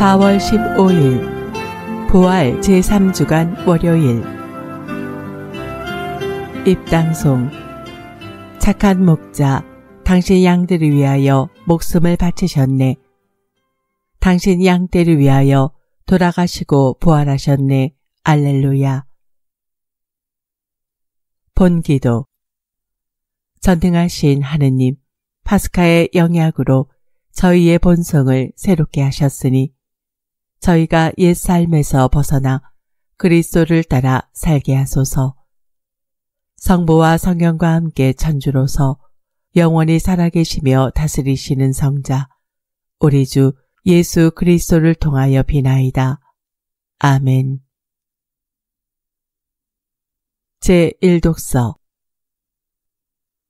4월 15일 부활 제3주간 월요일 입당송 착한 목자 당신 양들을 위하여 목숨을 바치셨네. 당신 양떼를 위하여 돌아가시고 부활하셨네. 알렐루야. 본기도 전등하신 하느님 파스카의 영약으로 저희의 본성을 새롭게 하셨으니 저희가 옛 삶에서 벗어나 그리스도를 따라 살게 하소서. 성부와 성령과 함께 천주로서 영원히 살아계시며 다스리시는 성자 우리 주 예수 그리스도를 통하여 비나이다. 아멘. 제1독서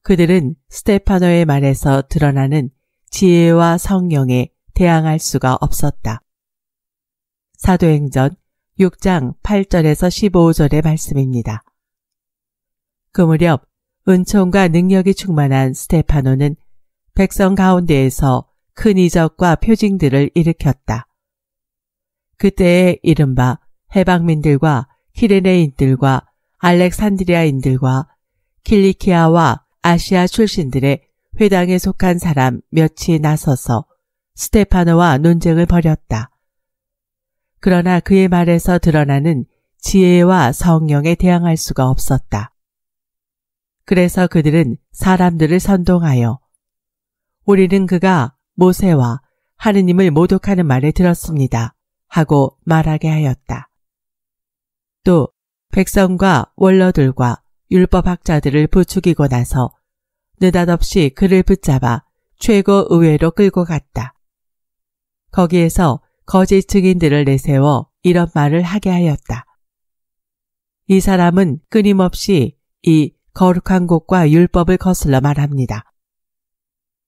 그들은 스테파노의 말에서 드러나는 지혜와 성령에 대항할 수가 없었다. 사도행전 6장 8절에서 15절의 말씀입니다. 그 무렵 은총과 능력이 충만한 스테파노는 백성 가운데에서 큰 이적과 표징들을 일으켰다. 그때의 이른바 해방민들과 키레네인들과 알렉산드리아인들과 킬리키아와 아시아 출신들의 회당에 속한 사람 몇이 나서서 스테파노와 논쟁을 벌였다. 그러나 그의 말에서 드러나는 지혜와 성령에 대항할 수가 없었다. 그래서 그들은 사람들을 선동하여 우리는 그가 모세와 하느님을 모독하는 말을 들었습니다. 하고 말하게 하였다. 또 백성과 원로들과 율법학자들을 부추기고 나서 느닷없이 그를 붙잡아 최고 의회로 끌고 갔다. 거기에서 거짓 증인들을 내세워 이런 말을 하게 하였다. 이 사람은 끊임없이 이 거룩한 곳과 율법을 거슬러 말합니다.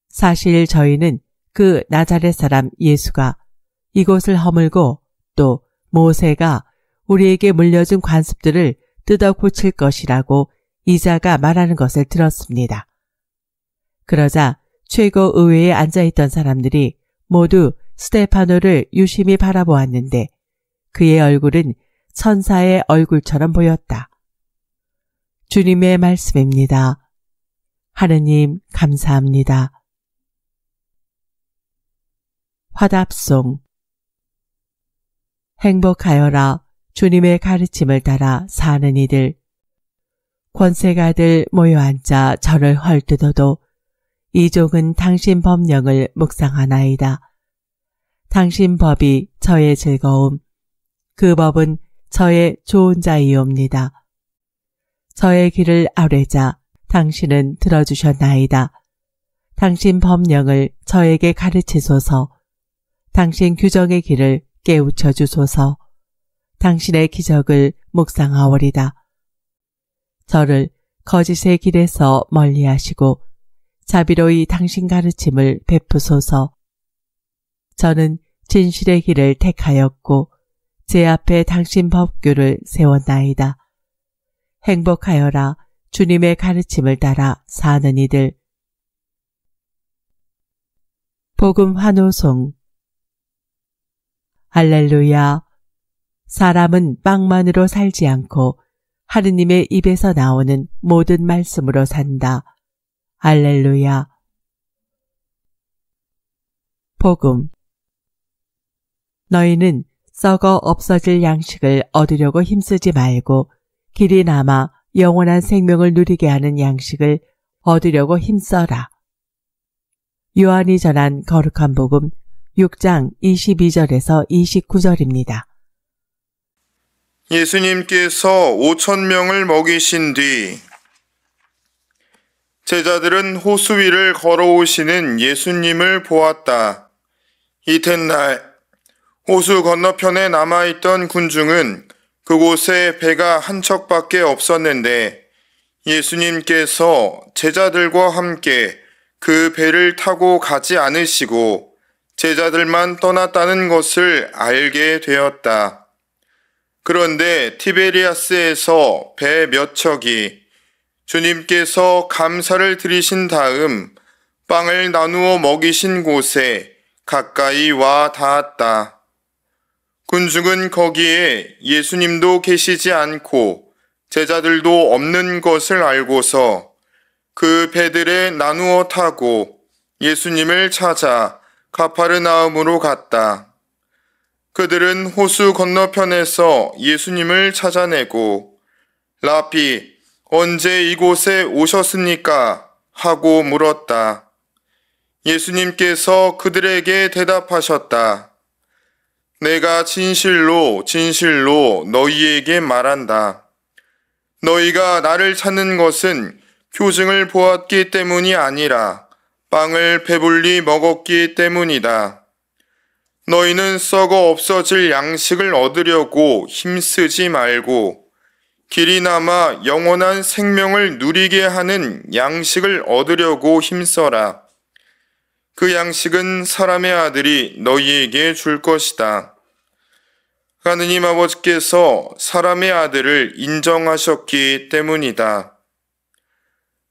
사실 저희는 그 나자렛 사람 예수가 이곳을 허물고 또 모세가 우리에게 물려준 관습들을 뜯어 고칠 것이라고 이자가 말하는 것을 들었습니다. 그러자 최고 의회에 앉아 있던 사람들이 모두 스테파노를 유심히 바라보았는데 그의 얼굴은 천사의 얼굴처럼 보였다. 주님의 말씀입니다. 하느님 감사합니다. 화답송 행복하여라 주님의 가르침을 따라 사는 이들 권세가들 모여 앉아 저를 헐뜯어도 이종은 당신 법령을 묵상하나이다. 당신 법이 저의 즐거움, 그 법은 저의 좋은 자이옵니다. 저의 길을 아뢰자 당신은 들어주셨나이다. 당신 법령을 저에게 가르치소서. 당신 규정의 길을 깨우쳐 주소서. 당신의 기적을 묵상하오리다. 저를 거짓의 길에서 멀리 하시고 자비로이 당신 가르침을 베푸소서. 저는 진실의 길을 택하였고 제 앞에 당신 법규를 세웠나이다. 행복하여라 주님의 가르침을 따라 사는 이들. 복음 환호송 할렐루야 사람은 빵만으로 살지 않고 하느님의 입에서 나오는 모든 말씀으로 산다. 할렐루야 복음 너희는 썩어 없어질 양식을 얻으려고 힘쓰지 말고 길이 남아 영원한 생명을 누리게 하는 양식을 얻으려고 힘써라. 요한이 전한 거룩한 복음 6장 22절에서 29절입니다. 예수님께서 5천 명을 먹이신 뒤 제자들은 호수 위를 걸어오시는 예수님을 보았다. 이튿날 호수 건너편에 남아있던 군중은 그곳에 배가 한 척밖에 없었는데 예수님께서 제자들과 함께 그 배를 타고 가지 않으시고 제자들만 떠났다는 것을 알게 되었다. 그런데 티베리아스에서 배 몇 척이 주님께서 감사를 드리신 다음 빵을 나누어 먹이신 곳에 가까이 와 닿았다. 군중은 거기에 예수님도 계시지 않고 제자들도 없는 것을 알고서 그 배들에 나누어 타고 예수님을 찾아 가파르나움으로 갔다. 그들은 호수 건너편에서 예수님을 찾아내고 라피 언제 이곳에 오셨습니까? 하고 물었다. 예수님께서 그들에게 대답하셨다. 내가 진실로 진실로 너희에게 말한다. 너희가 나를 찾는 것은 표징을 보았기 때문이 아니라 빵을 배불리 먹었기 때문이다. 너희는 썩어 없어질 양식을 얻으려고 힘쓰지 말고 길이 남아 영원한 생명을 누리게 하는 양식을 얻으려고 힘써라. 그 양식은 사람의 아들이 너희에게 줄 것이다. 하느님 아버지께서 사람의 아들을 인정하셨기 때문이다.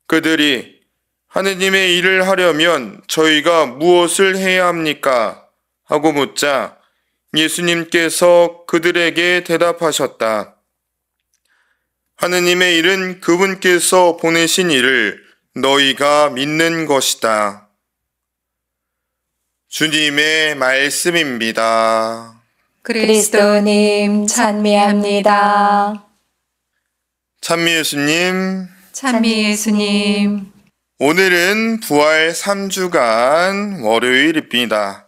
그들이 하느님의 일을 하려면 저희가 무엇을 해야 합니까? 하고 묻자 예수님께서 그들에게 대답하셨다. 하느님의 일은 그분께서 보내신 일을 너희가 믿는 것이다. 주님의 말씀입니다. 그리스도님 찬미합니다. 찬미 예수님. 찬미 예수님. 오늘은 부활 3주간 월요일입니다.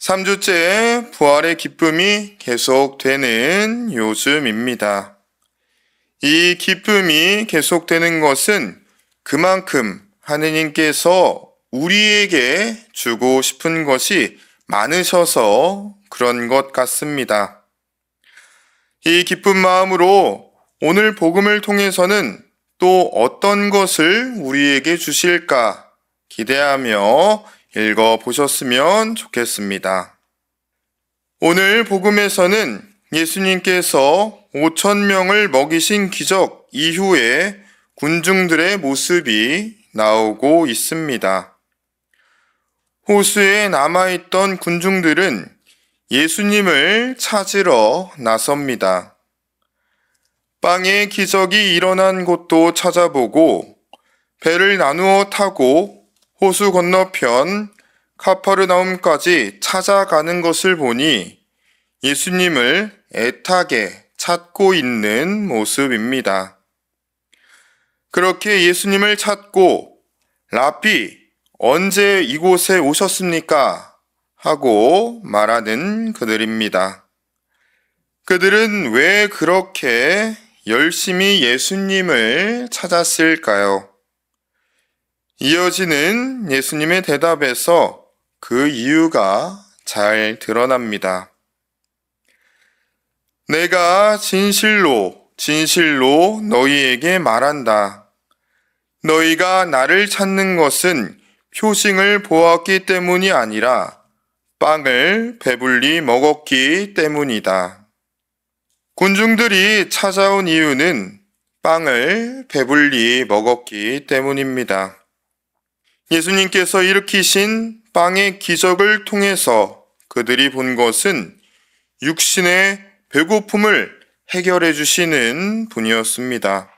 3주째 부활의 기쁨이 계속되는 요즘입니다. 이 기쁨이 계속되는 것은 그만큼 하느님께서 우리에게 주고 싶은 것이 많으셔서 그런 것 같습니다. 이 기쁜 마음으로 오늘 복음을 통해서는 또 어떤 것을 우리에게 주실까 기대하며 읽어 보셨으면 좋겠습니다. 오늘 복음에서는 예수님께서 5천 명을 먹이신 기적 이후에 군중들의 모습이 나오고 있습니다. 호수에 남아있던 군중들은 예수님을 찾으러 나섭니다. 빵의 기적이 일어난 곳도 찾아보고 배를 나누어 타고 호수 건너편 카퍼르나움까지 찾아가는 것을 보니 예수님을 애타게 찾고 있는 모습입니다. 그렇게 예수님을 찾고 라피 언제 이곳에 오셨습니까? 하고 말하는 그들입니다. 그들은 왜 그렇게 열심히 예수님을 찾았을까요? 이어지는 예수님의 대답에서 그 이유가 잘 드러납니다. 내가 진실로, 진실로 너희에게 말한다. 너희가 나를 찾는 것은 표징을 보았기 때문이 아니라 빵을 배불리 먹었기 때문이다. 군중들이 찾아온 이유는 빵을 배불리 먹었기 때문입니다. 예수님께서 일으키신 빵의 기적을 통해서 그들이 본 것은 육신의 배고픔을 해결해 주시는 분이었습니다.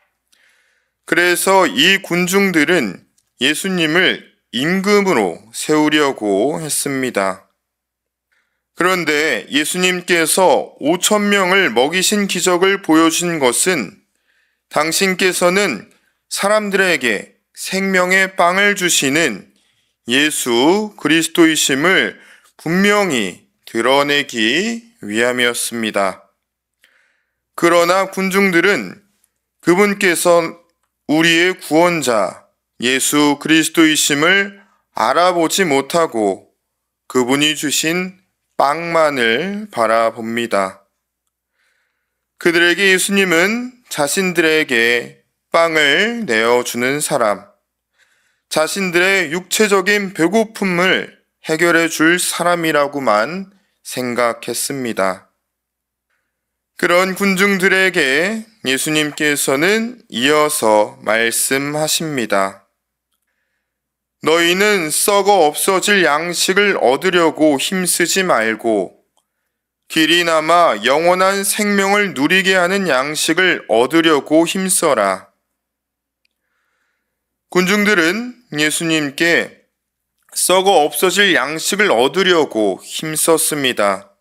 그래서 이 군중들은 예수님을 임금으로 세우려고 했습니다. 그런데 예수님께서 5천 명을 먹이신 기적을 보여준 것은 당신께서는 사람들에게 생명의 빵을 주시는 예수 그리스도이심을 분명히 드러내기 위함이었습니다. 그러나 군중들은 그분께서 우리의 구원자 예수 그리스도이심을 알아보지 못하고 그분이 주신 빵만을 바라봅니다. 그들에게 예수님은 자신들에게 빵을 내어주는 사람, 자신들의 육체적인 배고픔을 해결해 줄 사람이라고만 생각했습니다. 그런 군중들에게 예수님께서는 이어서 말씀하십니다. 너희는 썩어 없어질 양식을 얻으려고 힘쓰지 말고 길이 남아 영원한 생명을 누리게 하는 양식을 얻으려고 힘써라. 군중들은 예수님께 썩어 없어질 양식을 얻으려고 힘썼습니다.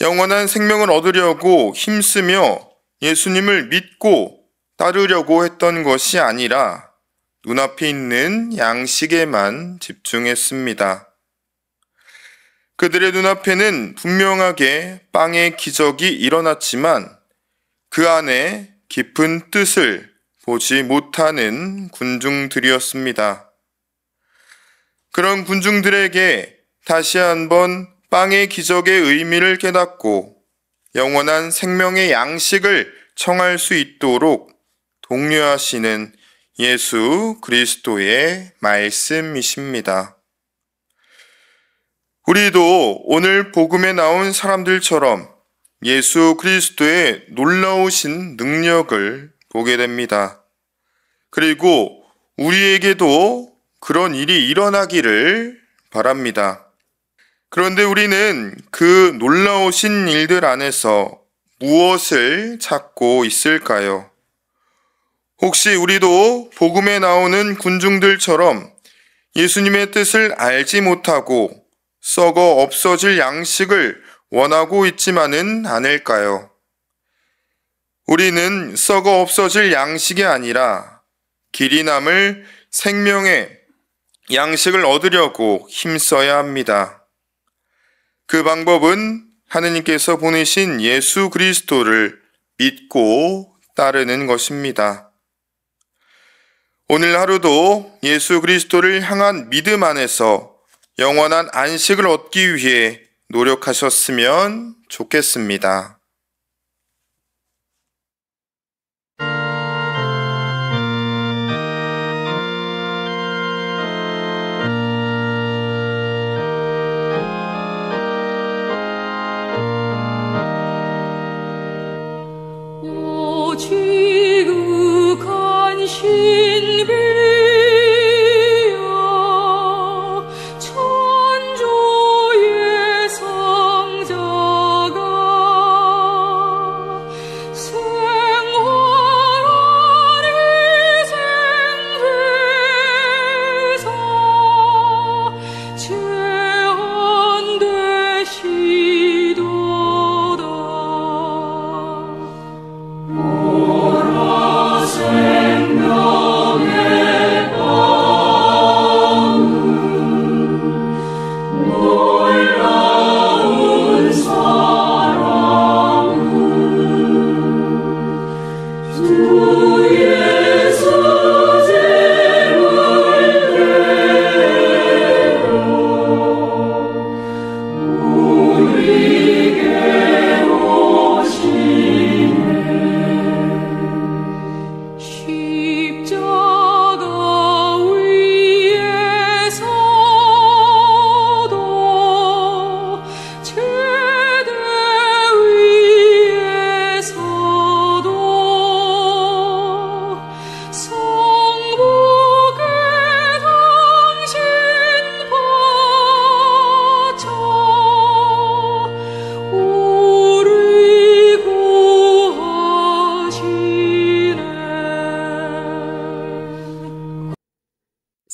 영원한 생명을 얻으려고 힘쓰며 예수님을 믿고 따르려고 했던 것이 아니라 눈앞에 있는 양식에만 집중했습니다. 그들의 눈앞에는 분명하게 빵의 기적이 일어났지만 그 안에 깊은 뜻을 보지 못하는 군중들이었습니다. 그런 군중들에게 다시 한번 빵의 기적의 의미를 깨닫고 영원한 생명의 양식을 청할 수 있도록 독려하시는 예수 그리스도의 말씀이십니다. 우리도 오늘 복음에 나온 사람들처럼 예수 그리스도의 놀라우신 능력을 보게 됩니다. 그리고 우리에게도 그런 일이 일어나기를 바랍니다. 그런데 우리는 그 놀라우신 일들 안에서 무엇을 찾고 있을까요? 혹시 우리도 복음에 나오는 군중들처럼 예수님의 뜻을 알지 못하고 썩어 없어질 양식을 원하고 있지만은 않을까요? 우리는 썩어 없어질 양식이 아니라 길이 남을 생명의 양식을 얻으려고 힘써야 합니다. 그 방법은 하느님께서 보내신 예수 그리스도를 믿고 따르는 것입니다. 오늘 하루도 예수 그리스도를 향한 믿음 안에서 영원한 안식을 얻기 위해 노력하셨으면 좋겠습니다.